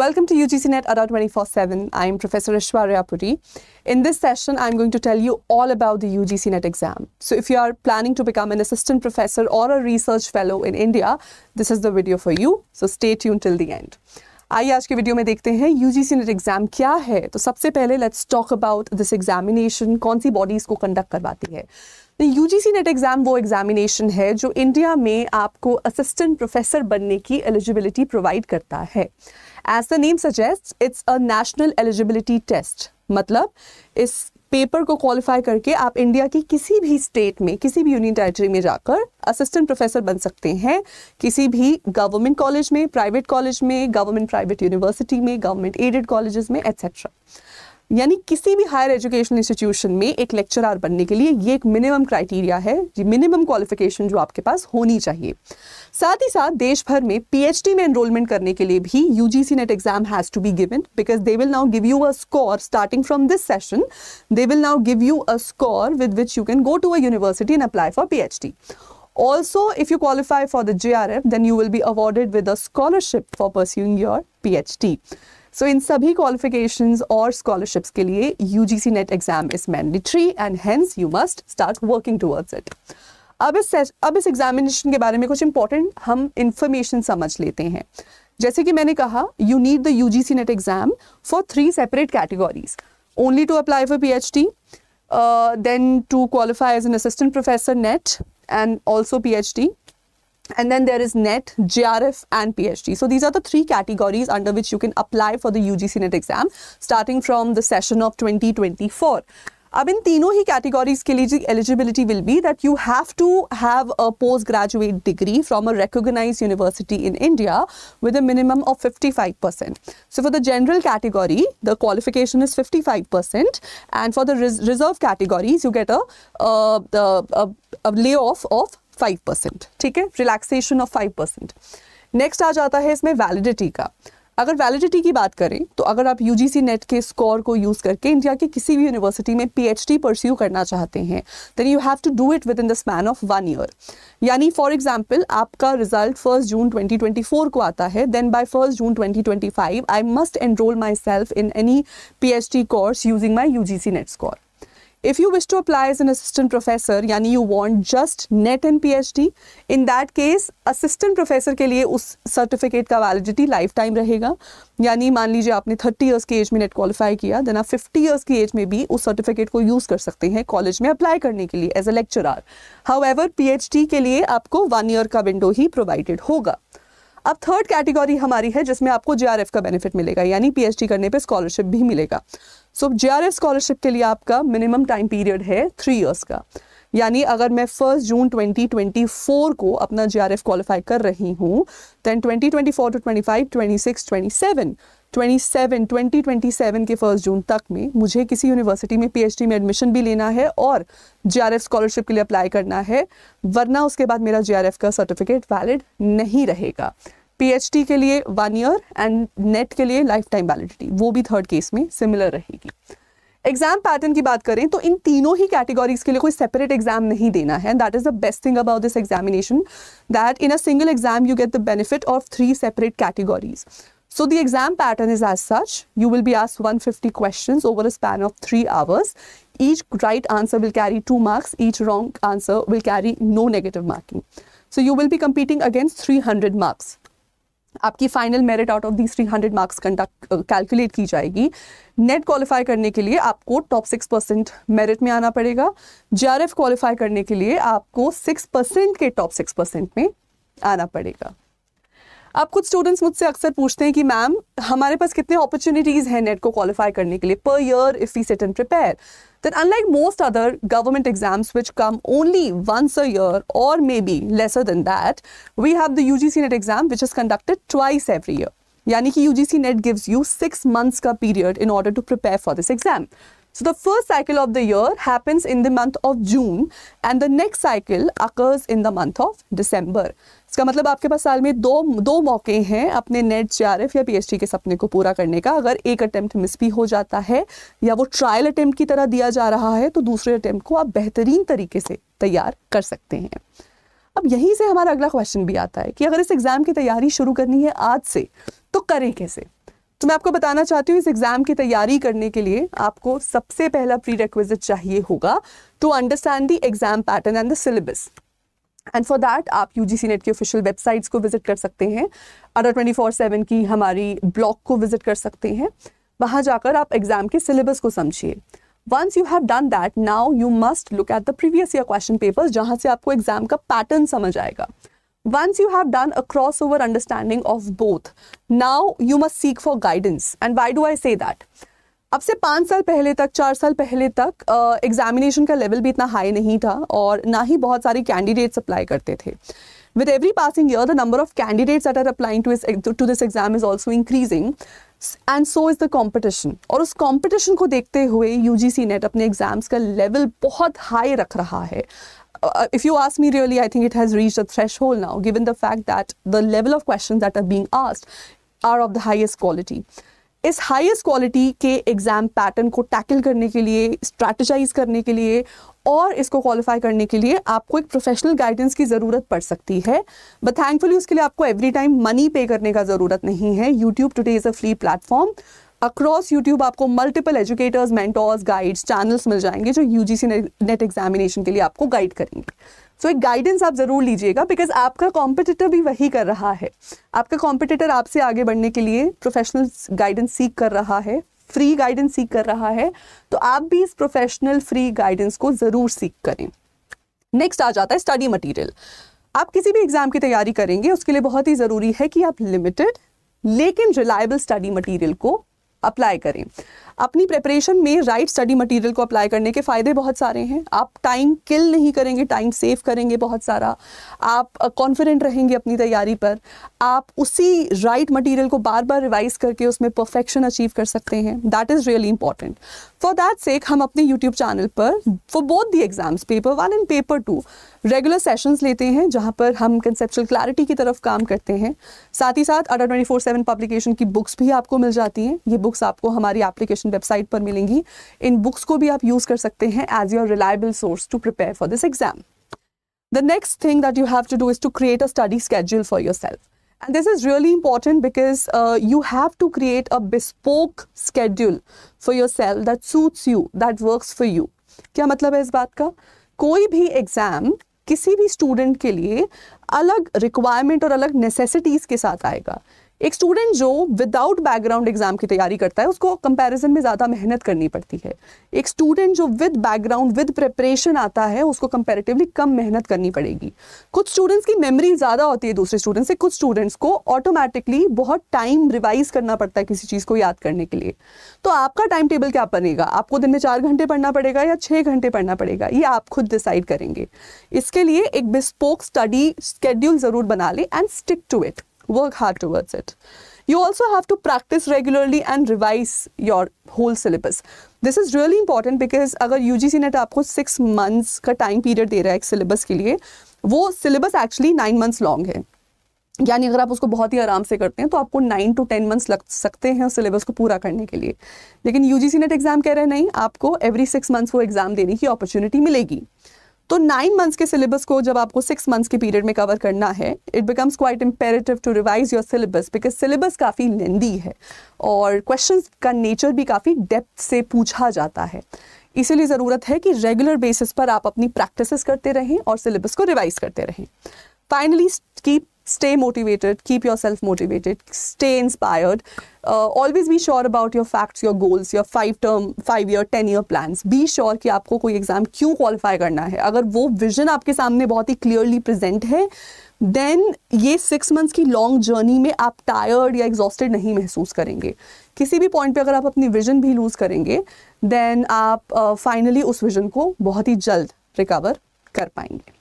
Welcome to UGC Net Adult 24-7. I'm Professor Ishwarya Puri. In this session, I'm going to tell you all about the UGC Net exam. So if you are planning to become an assistant professor or a research fellow in India, this is the video for you. So stay tuned till the end. आइए आज के video में देखते हैं U G C NET exam क्या है तो सबसे पहले let's talk about this examination कौन सी बॉडीज को कंडक्ट करवाती है U G C NET exam वो एग्जामिनेशन है जो इंडिया में आपको असिस्टेंट प्रोफेसर बनने की एलिजिबिलिटी प्रोवाइड करता है as the name suggest it's a national eligibility test मतलब इस पेपर को क्वालिफाई करके आप इंडिया की किसी भी स्टेट में किसी भी यूनियन टेरिटरी में जाकर असिस्टेंट प्रोफेसर बन सकते हैं किसी भी गवर्नमेंट कॉलेज में प्राइवेट कॉलेज में गवर्नमेंट प्राइवेट यूनिवर्सिटी में गवर्नमेंट एडेड कॉलेज में एट्सेट्रा यानी किसी भी हायर एजुकेशन इंस्टीट्यूशन में एक लेक्चरर बनने के लिए ये एक मिनिमम क्राइटेरिया है मिनिमम क्वालिफिकेशन जो आपके पास होनी चाहिए साथ ही साथ देश भर में पीएचडी में एनरोलमेंट करने के लिए भी UGC NET exam has to be given because they will now give you a score starting from this session they will now give you a score with which you can go to a university and apply for PhD also if you qualify for the J R F then you will be awarded with a scholarship for pursuing your P H D so इन सभी qualification और scholarship के लिए U G C NET exam is mandatory and hence you must start working towards it अब इस अब इस examination के बारे में कुछ इंपॉर्टेंट हम इंफॉर्मेशन समझ लेते हैं जैसे कि मैंने कहा you need the U G C NET exam for three separate categories only to apply for P H D then to qualify as an assistant professor NET and also P H D and then there is NET J R F and P H D so these are the three categories under which you can apply for the U G C NET exam starting from the session of twenty twenty four अब इन तीनों ही categories के लिए eligibility will be that you have to have a post graduate degree from a recognise university in India with a minimum of 55 percent so for the general category the qualification is 55 percent and for the reserve categories you get a lay off of five percent ठीक है relaxation of five percent next आ जाता है इसमें validity का अगर validity की बात करें तो अगर आप यू नेट के स्कोर को यूज़ करके इंडिया के किसी भी यूनिवर्सिटी में पी एच परस्यू करना चाहते हैं then you have to do it within the span of one year यानी फॉर एग्जाम्पल आपका रिजल्ट फर्स्ट जून 2024 को आता है then by first June 2025 I must enrol myself in any P H course using my U NET score If you wish to apply as an assistant professor, yani you want just net and PhD, in that case, assistant professor के लिए उस certificate का validity lifetime रहेगा yani मान लीजिए आपने 30 years की age में net qualify किया then आप 50 years की age में भी उस certificate को use कर सकते हैं college में apply करने के लिए as a lecturer however phd के लिए आपको वन year का window ही provided होगा अब थर्ड कैटेगरी हमारी है जिसमें आपको जे का बेनिफिट मिलेगा यानी पी करने पर स्कॉलरशिप भी मिलेगा सो जे स्कॉलरशिप के लिए आपका मिनिमम टाइम पीरियड है थ्री ईयर्स का यानी अगर मैं फर्स्ट जून 2024 को अपना जे आर एफ क्वालिफाई कर रही हूँ देन 2024 टू 25, 26, 27 27, 2027 के फर्स्ट जून तक में मुझे किसी यूनिवर्सिटी में पीएचडी में एडमिशन भी लेना है और जे स्कॉलरशिप के लिए अप्लाई करना है वरना उसके बाद मेरा जे का सर्टिफिकेट वैलिड नहीं रहेगा पीएचडी के लिए वन ईयर एंड नेट के लिए लाइफ टाइम वैलिडिटी वो भी थर्ड केस में सिमिलर रहेगी एग्जाम पैटर्न की बात करें तो इन तीनों ही कैटेगरीज के लिए कोई सेपरेट एग्जाम नहीं देना है that is the best thing about this examination that in a single exam you get the benefit of three separate categories so the exam pattern is as such you will be as one fifty question over a span of three hours each right answer will carry two marks each wrong answer will carry no negative marking so you will be competing against three hundred marks आपकी final merit out of these hundred marks conduct calculate की जाएगी net qualify करने के लिए आपको top six percent merit में आना पड़ेगा जे क्वालिफाई करने के लिए आपको सिक्स परसेंट के टॉप सिक्स परसेंट में आना पड़ेगा अब कुछ स्टूडेंट्स मुझसे अक्सर पूछते हैं कि मैम हमारे पास कितने अपॉर्चुनिटीज हैं नेट को क्वालिफाई करने के लिए per year if we set and prepare that unlike most other government exams which come only once a year और maybe lesser than that we have the U G C NET exam which is conducted twice every year यानी कि U G C NET gives you six months का period in order to prepare for this exam So the first cycle of the year happens in the month of June and the next cycle occurs in the month of December. इसका मतलब आपके पास साल में दो दो मौके हैं अपने नेट जे या पीएचडी के सपने को पूरा करने का अगर एक अटैम्प्ट मिस भी हो जाता है या वो ट्रायल अटैम्प्ट की तरह दिया जा रहा है तो दूसरे अटैम्प्ट को आप बेहतरीन तरीके से तैयार कर सकते हैं अब यहीं से हमारा अगला क्वेश्चन भी आता है कि अगर इस एग्ज़ाम की तैयारी शुरू करनी है आज से तो करें कैसे तो मैं आपको बताना चाहती हूँ इस एग्ज़ाम की तैयारी करने के लिए आपको सबसे पहला प्री रिक्वेजिट चाहिए होगा to understand the exam pattern and the syllabus and for that आप यू जी सी नेट की ऑफिशियल वेबसाइट्स को विजिट कर सकते हैं अडर ट्वेंटी फोर सेवन की हमारी ब्लॉग को विजिट कर सकते हैं वहाँ जाकर आप एग्ज़ाम के सिलेबस को समझिए once you have done that now you must look at the previous year question papers जहाँ से आपको एग्जाम का पैटर्न समझ आएगा once you have done a crossover understanding of both now you must seek for guidance and why do i say that अब से पाँच साल पहले तक चार साल पहले तक एग्जामिनेशन uh, का लेवल भी इतना हाई नहीं था और ना ही बहुत सारे कैंडिडेट्स अप्लाई करते थे with every passing year the number of candidates are applying to to this exam is also increasing and so is the competition और उस कॉम्पिटिशन को देखते हुए यू जी सी नेट अपने एग्जाम्स का लेवल बहुत हाई रख रहा है uh, if you ask me really, I think it has reached a threshold now, given the fact that the level of questions that are being asked are of the highest quality. इस highest quality के exam pattern को tackle करने के लिए strategise करने के लिए और इसको क्वालिफाई करने के लिए आपको एक प्रोफेशनल गाइडेंस की ज़रूरत पड़ सकती है बट थैंकफुली उसके लिए आपको एवरी टाइम मनी पे करने का ज़रूरत नहीं है YouTube today is a free platform across YouTube आपको multiple educators mentors guides channels मिल जाएंगे जो यू नेट एग्जामिनेशन के लिए आपको गाइड करेंगे सो so, एक गाइडेंस आप ज़रूर लीजिएगा बिकॉज आपका कॉम्पिटिटर भी वही कर रहा है आपका कॉम्पिटिटर आपसे आगे बढ़ने के लिए प्रोफेशनल गाइडेंस सीख कर रहा है फ्री गाइडेंस सीख कर रहा है तो आप भी इस प्रोफेशनल फ्री गाइडेंस को ज़रूर सीख करें नेक्स्ट आ जाता है स्टडी मटेरियल आप किसी भी एग्ज़ाम की तैयारी करेंगे उसके लिए बहुत ही ज़रूरी है कि आप लिमिटेड लेकिन रिलायबल स्टडी मटेरियल को अप्लाई करें अपनी प्रेपरेशन में राइट स्टडी मटेरियल को अप्लाई करने के फ़ायदे बहुत सारे हैं आप टाइम किल नहीं करेंगे टाइम सेव करेंगे बहुत सारा आप कॉन्फिडेंट रहेंगे अपनी तैयारी पर आप उसी राइट मटेरियल को बार बार रिवाइज करके उसमें परफेक्शन अचीव कर सकते हैं that is really important for that sake हम अपने यूट्यूब चैनल पर for both the exams paper one and paper two regular sessions लेते हैं जहाँ पर हम कंसेप्चुअल क्लैरिटी की तरफ काम करते हैं साथ ही साथ Adda twenty four seven publication की बुक्स भी आपको मिल जाती हैं ये बुक्स आपको हमारी एप्लीकेशन वेबसाइट पर मिलेंगी इन बुक्स को भी आप यूज़ कर सकते हैं as your reliable source to prepare for this exam the next thing that you have to do is to create a study schedule for yourself and this is really important because you have to create a bespoke schedule for yourself that suits you that works for you क्या मतलब है इस बात का कोई भी exam किसी भी स्टूडेंट के लिए अलग रिक्वायरमेंट और अलग नेसेसिटीज़ के साथ आएगा एक स्टूडेंट जो विदाउट बैकग्राउंड एग्जाम की तैयारी करता है उसको कंपैरिजन में ज़्यादा मेहनत करनी पड़ती है एक स्टूडेंट जो विद बैकग्राउंड विद प्रिपरेशन आता है उसको कंपेरेटिवली कम मेहनत करनी पड़ेगी कुछ स्टूडेंट्स की मेमोरी ज़्यादा होती है दूसरे स्टूडेंट्स से कुछ स्टूडेंट्स को ऑटोमेटिकली बहुत टाइम रिवाइज करना पड़ता है किसी चीज़ को याद करने के लिए तो आपका टाइम टेबल क्या बनेगा आपको दिन में चार घंटे पढ़ना पड़ेगा या छः घंटे पढ़ना पड़ेगा ये आप खुद डिसाइड करेंगे इसके लिए एक बिस्पोक स्टडी स्केड्यूल ज़रूर बना लें and stick to it work hard towards it. You also have to practice regularly and revise your whole syllabus. this is really important because agar ugc net aapko 6 months ka time period de raha hai ek syllabus ke liye wo syllabus actually 9 months long hai यानी अगर आप उसको बहुत ही आराम से करते हैं तो आपको नाइन टू टेन मंथ्स लग सकते हैं उस सिलेबस को पूरा करने के लिए लेकिन U G C NET exam कह रहे हैं नहीं आपको एवरी सिक्स मंथ्स वो एग्ज़ाम देने की अपॉर्चुनिटी मिलेगी तो नाइन मंथ्स के सिलेबस को जब आपको सिक्स मंथ्स के पीरियड में कवर करना है it becomes quite imperative to revise your syllabus because syllabus काफ़ी लेंदी है और क्वेश्चन का नेचर भी काफ़ी डेप्थ से पूछा जाता है इसीलिए ज़रूरत है कि रेगुलर बेसिस पर आप अपनी प्रैक्टिस करते रहें और सिलेबस को रिवाइज करते रहें finally keep stay motivated, keep yourself motivated, stay inspired. Uh, always be sure about your facts, your goals, your five term, five year, ten year plans. Be sure कि आपको कोई exam क्यों qualify करना है अगर वो विजन आपके सामने बहुत ही क्लियरली प्रेजेंट है देन ये सिक्स मंथ्स की लॉन्ग जर्नी में आप टायर्ड या एग्जॉस्टेड नहीं महसूस करेंगे किसी भी पॉइंट पे अगर आप अपनी विजन भी लूज़ करेंगे देन आप फाइनली uh, उस विजन को बहुत ही जल्द रिकवर कर पाएंगे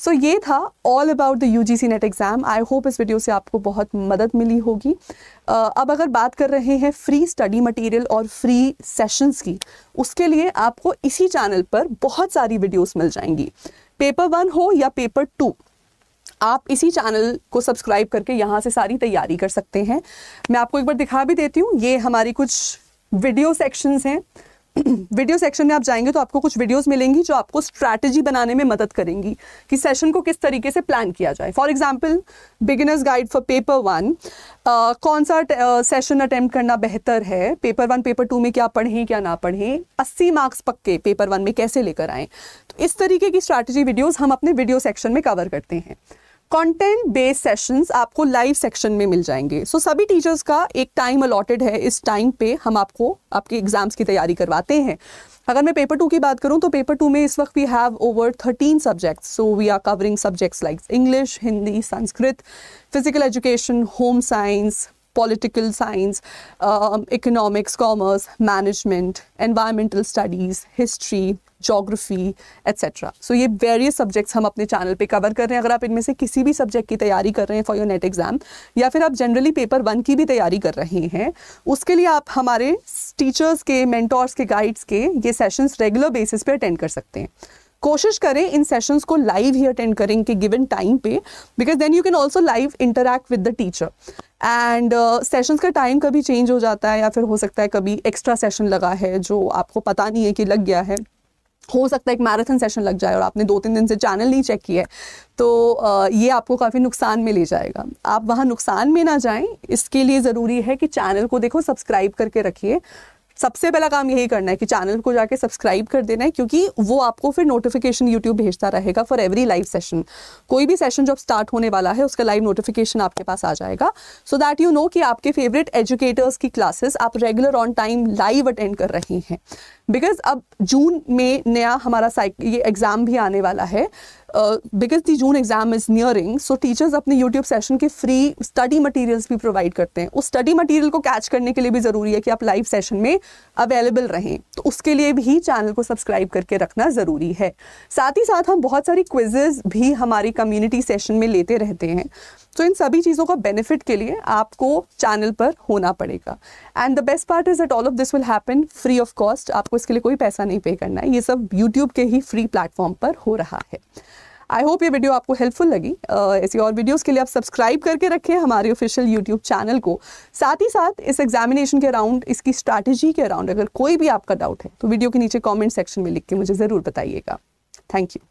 सो ये था all about the U G C NET exam I hope इस वीडियो से आपको बहुत मदद मिली होगी uh, अब अगर बात कर रहे हैं फ्री स्टडी मटेरियल और फ्री सेशंस की उसके लिए आपको इसी चैनल पर बहुत सारी वीडियोस मिल जाएंगी पेपर वन हो या पेपर टू आप इसी चैनल को सब्सक्राइब करके यहाँ से सारी तैयारी कर सकते हैं मैं आपको एक बार दिखा भी देती हूँ ये हमारी कुछ वीडियो सेक्शंस हैं वीडियो सेक्शन में आप जाएंगे तो आपको कुछ वीडियोस मिलेंगी जो आपको स्ट्रैटेजी बनाने में मदद करेंगी कि सेशन को किस तरीके से प्लान किया जाए for example beginners guide for paper one कौन सा सेशन अटेम्प्ट करना बेहतर है पेपर वन पेपर टू में क्या पढ़ें क्या ना पढ़ें अस्सी मार्क्स पक्के पेपर वन में कैसे लेकर आएँ तो इस तरीके की स्ट्रैटेजी वीडियोज़ हम अपने वीडियो सेक्शन में कवर करते हैं कंटेंट बेस्ड सेशंस आपको लाइव सेक्शन में मिल जाएंगे सो so, सभी टीचर्स का एक टाइम अलॉटेड है इस टाइम पे हम आपको आपके एग्जाम्स की तैयारी करवाते हैं अगर मैं पेपर टू की बात करूं तो पेपर टू में इस वक्त we have over thirteen subjects so we are covering subjects like English Hindi Sanskrit physical education home science political science economics commerce management environmental studies history geography etcetera so ये various subjects हम अपने channel पे cover कर रहे हैं अगर आप इनमें से किसी भी सब्जेक्ट की तैयारी कर रहे हैं फॉर योर नेट एग्ज़ाम या फिर आप जनरली पेपर वन की भी तैयारी कर रहे हैं उसके लिए आप हमारे टीचर्स के मैंटोर्स के गाइड्स के ये सेशंस रेगुलर बेसिस पे अटेंड कर सकते हैं कोशिश करें इन सेशंस को लाइव ही अटेंड करें कि गिवन टाइम पे because then you can also live interact with the teacher and sessions का टाइम कभी चेंज हो जाता है या फिर हो सकता है कभी एक्स्ट्रा सेशन लगा है जो आपको पता नहीं है कि लग गया है हो सकता है एक मैराथन सेशन लग जाए और आपने दो तीन दिन से चैनल नहीं चेक किया है तो ये आपको काफ़ी नुकसान में ले जाएगा आप वहाँ नुकसान में ना जाएं इसके लिए ज़रूरी है कि चैनल को देखो सब्सक्राइब करके रखिए सबसे पहला काम यही करना है कि चैनल को जाके सब्सक्राइब कर देना है क्योंकि वो आपको फिर नोटिफिकेशन यूट्यूब भेजता रहेगा फॉर एवरी लाइव सेशन कोई भी सेशन जब स्टार्ट होने वाला है उसका लाइव नोटिफिकेशन आपके पास आ जाएगा सो दैट यू नो कि आपके फेवरेट एजुकेटर्स की क्लासेस आप regular on time live attend कर रहे हैं बिकॉज अब जून में नया हमारा ये एग्ज़ाम भी आने वाला है because the June exam is nearing so teachers अपने यूट्यूब सेशन के फ्री स्टडी मटेरियल्स भी प्रोवाइड करते हैं उस स्टडी मटेरियल को कैच करने के लिए भी ज़रूरी है कि आप लाइव सेशन में अवेलेबल रहें तो उसके लिए भी चैनल को सब्सक्राइब करके रखना ज़रूरी है साथ ही साथ हम बहुत सारी क्विजेज़ भी हमारी कम्युनिटी सेशन में लेते रहते हैं तो इन सभी चीज़ों का बेनिफिट के लिए आपको चैनल पर होना पड़ेगा and the best part is that all of this will happen free of cost आपको इसके लिए कोई पैसा नहीं पे करना है ये सब यूट्यूब के ही फ्री प्लेटफॉर्म पर हो रहा है आई होप ये वीडियो आपको हेल्पफुल लगी uh, ऐसी और वीडियोस के लिए आप सब्सक्राइब करके रखें हमारे ऑफिशियल यूट्यूब चैनल को साथ ही साथ इस एग्जामिनेशन के अराउंड इसकी स्ट्रैटेजी के अराउंड अगर कोई भी आपका डाउट है तो वीडियो के नीचे कमेंट सेक्शन में लिख के मुझे ज़रूर बताइएगा थैंक यू